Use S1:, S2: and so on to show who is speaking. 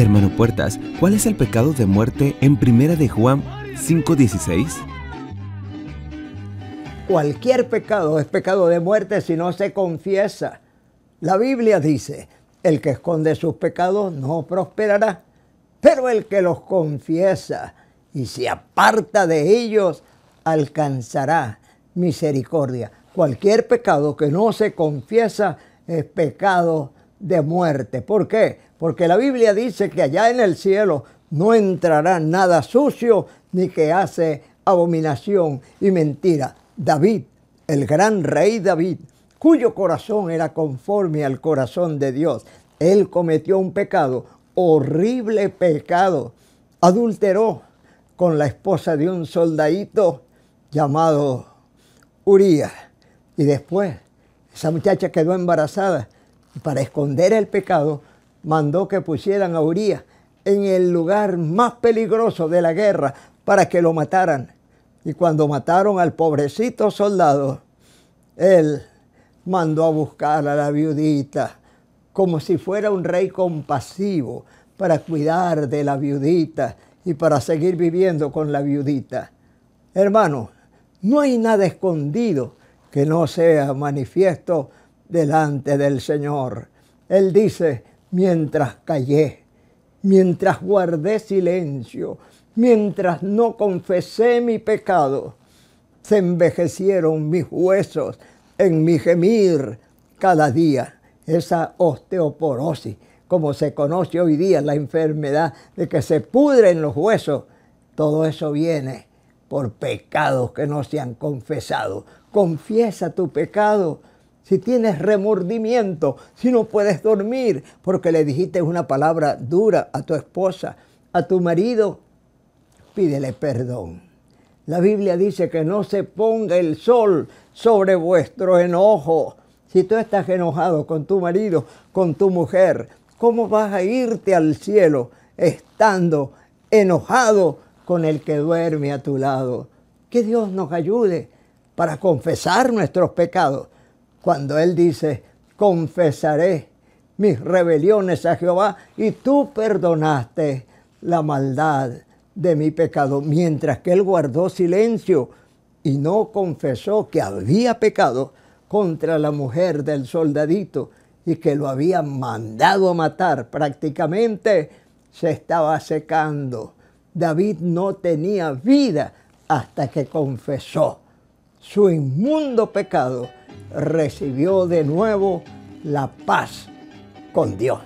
S1: Hermano Puertas, ¿cuál es el pecado de muerte en Primera de Juan 5:16? Cualquier pecado es pecado de muerte si no se confiesa. La Biblia dice, el que esconde sus pecados no prosperará, pero el que los confiesa y se aparta de ellos alcanzará misericordia. Cualquier pecado que no se confiesa es pecado de muerte. ¿Por qué? Porque la Biblia dice que allá en el cielo no entrará nada sucio ni que hace abominación y mentira. David, el gran rey David, cuyo corazón era conforme al corazón de Dios, él cometió un pecado, horrible pecado. Adulteró con la esposa de un soldadito llamado Uría. Y después, esa muchacha quedó embarazada para esconder el pecado, mandó que pusieran a Uría en el lugar más peligroso de la guerra para que lo mataran. Y cuando mataron al pobrecito soldado, él mandó a buscar a la viudita como si fuera un rey compasivo para cuidar de la viudita y para seguir viviendo con la viudita. Hermano, no hay nada escondido que no sea manifiesto delante del Señor. Él dice, mientras callé, mientras guardé silencio, mientras no confesé mi pecado, se envejecieron mis huesos en mi gemir cada día. Esa osteoporosis, como se conoce hoy día, la enfermedad de que se pudren los huesos, todo eso viene por pecados que no se han confesado. Confiesa tu pecado si tienes remordimiento, si no puedes dormir porque le dijiste una palabra dura a tu esposa, a tu marido, pídele perdón. La Biblia dice que no se ponga el sol sobre vuestro enojo. Si tú estás enojado con tu marido, con tu mujer, ¿cómo vas a irte al cielo estando enojado con el que duerme a tu lado? Que Dios nos ayude para confesar nuestros pecados cuando él dice, confesaré mis rebeliones a Jehová y tú perdonaste la maldad de mi pecado, mientras que él guardó silencio y no confesó que había pecado contra la mujer del soldadito y que lo había mandado a matar prácticamente, se estaba secando. David no tenía vida hasta que confesó su inmundo pecado recibió de nuevo la paz con Dios.